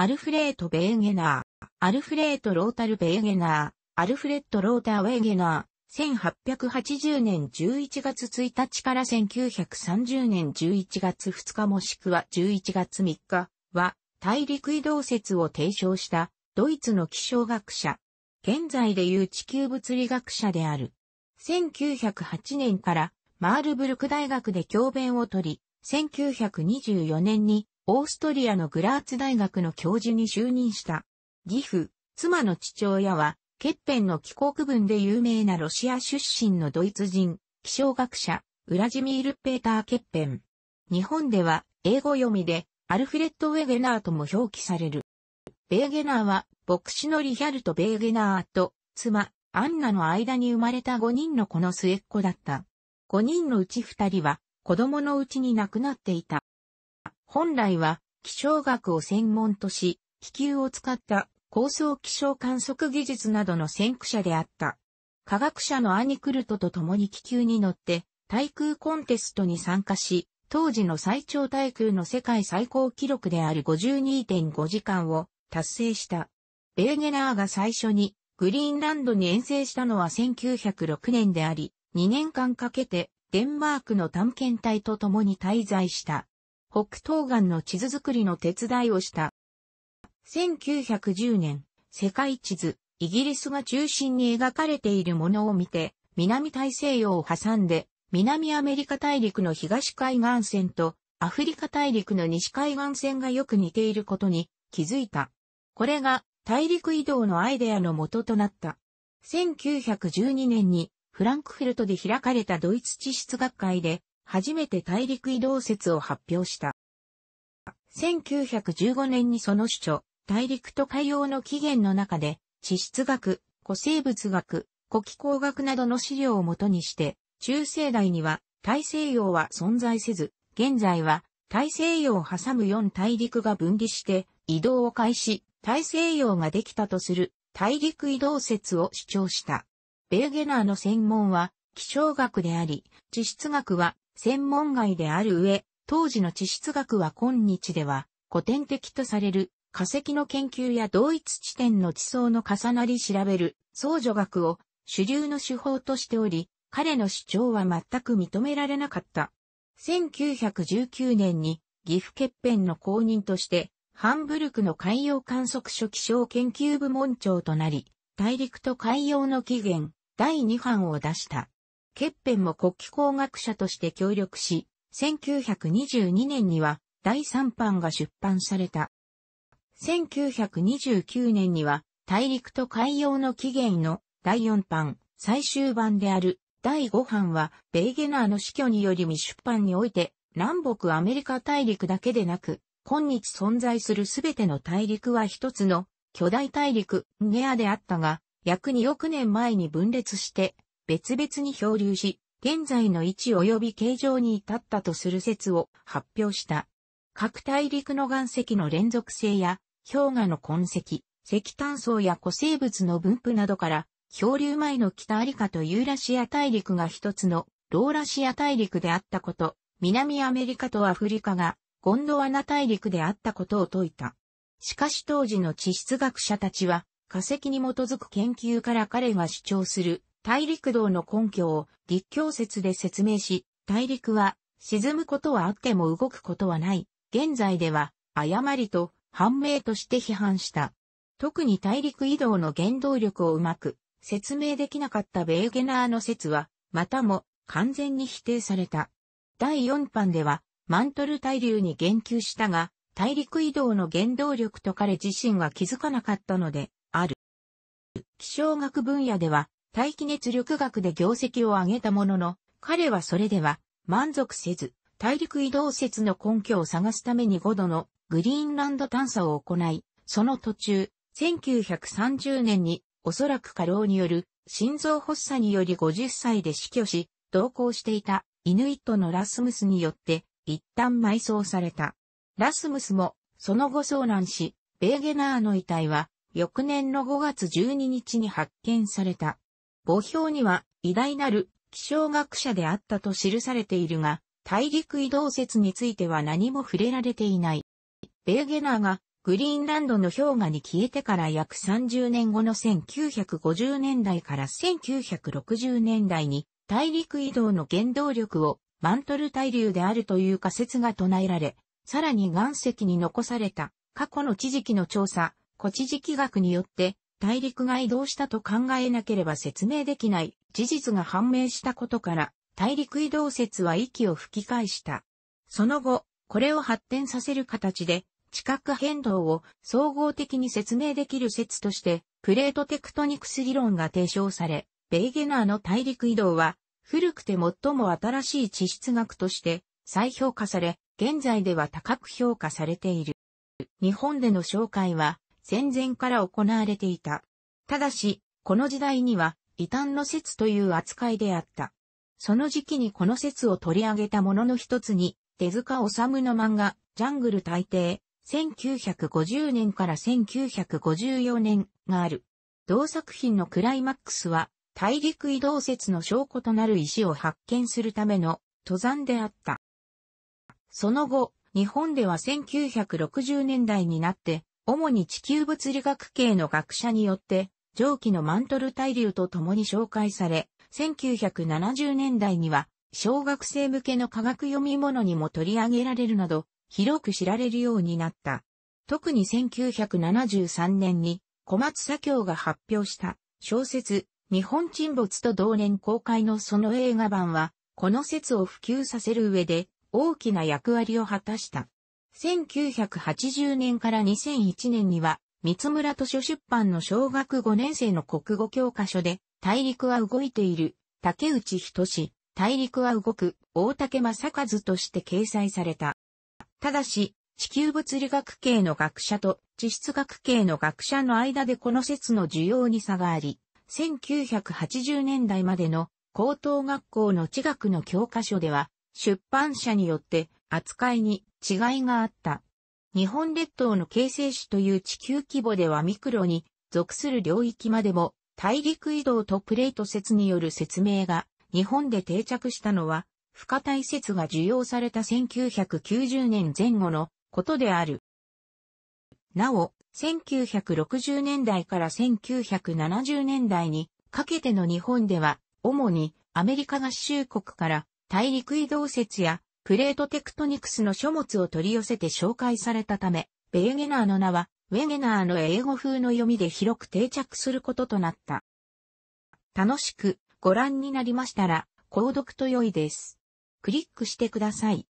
アルフレート・ベーゲナー、アルフレート・ロータル・ベーゲナー、アルフレッド・ローター・ウェーゲナー、1880年11月1日から1930年11月2日もしくは11月3日は大陸移動説を提唱したドイツの気象学者。現在でいう地球物理学者である。1908年からマールブルク大学で教鞭を取り、1924年にオーストリアのグラーツ大学の教授に就任した。義父、妻の父親は、ケッペンの帰国文で有名なロシア出身のドイツ人、気象学者、ウラジミール・ペーター・ケッペン。日本では、英語読みで、アルフレッド・ウェゲナーとも表記される。ベーゲナーは、牧師のリヒャルト・ベーゲナーと、妻、アンナの間に生まれた5人の子の末っ子だった。5人のうち2人は、子供のうちに亡くなっていた。本来は気象学を専門とし、気球を使った高層気象観測技術などの先駆者であった。科学者のアニクルトと共に気球に乗って対空コンテストに参加し、当時の最長対空の世界最高記録である52.5時間を達成した。ベーゲナーが最初にグリーンランドに遠征したのは1906年であり、2年間かけてデンマークの探検隊と共に滞在した。北東岸の地図作りの手伝いをした。1910年、世界地図、イギリスが中心に描かれているものを見て、南大西洋を挟んで、南アメリカ大陸の東海岸線とアフリカ大陸の西海岸線がよく似ていることに気づいた。これが大陸移動のアイデアの元となった。1912年にフランクフルトで開かれたドイツ地質学会で初めて大陸移動説を発表した。1915年にその主張、大陸と海洋の起源の中で、地質学、古生物学、古気候学などの資料をもとにして、中世代には大西洋は存在せず、現在は大西洋を挟む4大陸が分離して移動を開始、大西洋ができたとする大陸移動説を主張した。ベーゲナーの専門は気象学であり、地質学は専門外である上、当時の地質学は今日では古典的とされる化石の研究や同一地点の地層の重なり調べる相助学を主流の手法としており、彼の主張は全く認められなかった。1919年に岐阜欠片の公認として、ハンブルクの海洋観測所気象研究部門長となり、大陸と海洋の起源第2版を出した。ケッペンも国旗工学者として協力し、1922年には第3版が出版された。1929年には大陸と海洋の起源の第4版、最終版である第5版はベイゲナーの死去により未出版において南北アメリカ大陸だけでなく今日存在するすべての大陸は一つの巨大大陸ネアであったが約2億年前に分裂して別々に漂流し、現在の位置及び形状に至ったとする説を発表した。各大陸の岩石の連続性や氷河の痕跡、石炭層や古生物の分布などから、漂流前の北アリカとユーラシア大陸が一つのローラシア大陸であったこと、南アメリカとアフリカがゴンドワナ大陸であったことを説いた。しかし当時の地質学者たちは、化石に基づく研究から彼が主張する大陸道の根拠を立教説で説明し、大陸は沈むことはあっても動くことはない。現在では誤りと判明として批判した。特に大陸移動の原動力をうまく説明できなかったベーゲナーの説は、またも完全に否定された。第4版では、マントル対流に言及したが、大陸移動の原動力と彼自身は気づかなかったので、ある。気象学分野では、大気熱力学で業績を上げたものの、彼はそれでは満足せず、大陸移動説の根拠を探すために5度のグリーンランド探査を行い、その途中、1930年におそらく過労による心臓発作により50歳で死去し、同行していたイヌイットのラスムスによって一旦埋葬された。ラスムスもその後遭難し、ベーゲナーの遺体は翌年の5月12日に発見された。墓標には偉大なる気象学者であったと記されているが、大陸移動説については何も触れられていない。ベーゲナーがグリーンランドの氷河に消えてから約30年後の1950年代から1960年代に大陸移動の原動力をマントル対流であるという仮説が唱えられ、さらに岩石に残された過去の地磁気の調査、古地磁気学によって大陸が移動したと考えなければ説明できない事実が判明したことから、大陸移動説は息を吹き返した。その後、これを発展させる形で、地殻変動を総合的に説明できる説として、プレートテクトニクス理論が提唱され、ベイゲナーの大陸移動は、古くて最も新しい地質学として再評価され、現在では高く評価されている。日本での紹介は、戦前から行われていた。ただし、この時代には異端の説という扱いであった。その時期にこの説を取り上げたものの一つに、手塚治虫の漫画、ジャングル大帝、1950年から1954年がある。同作品のクライマックスは、大陸移動説の証拠となる石を発見するための登山であった。その後、日本では1960年代になって、主に地球物理学系の学者によって、蒸気のマントル対流と共に紹介され、1970年代には、小学生向けの科学読み物にも取り上げられるなど、広く知られるようになった。特に1973年に、小松左京が発表した小説、日本沈没と同年公開のその映画版は、この説を普及させる上で、大きな役割を果たした。1980年から2001年には、三村図書出版の小学5年生の国語教科書で、大陸は動いている、竹内仁大陸は動く、大竹正和として掲載された。ただし、地球物理学系の学者と地質学系の学者の間でこの説の需要に差があり、1980年代までの高等学校の地学の教科書では、出版社によって扱いに違いがあった。日本列島の形成種という地球規模ではミクロに属する領域までも大陸移動とプレート説による説明が日本で定着したのは不可体説が受容された1990年前後のことである。なお、1960年代から1970年代にかけての日本では主にアメリカ合衆国から大陸移動説やプレートテクトニクスの書物を取り寄せて紹介されたため、ベーゲナーの名は、ウェゲナーの英語風の読みで広く定着することとなった。楽しくご覧になりましたら、購読と良いです。クリックしてください。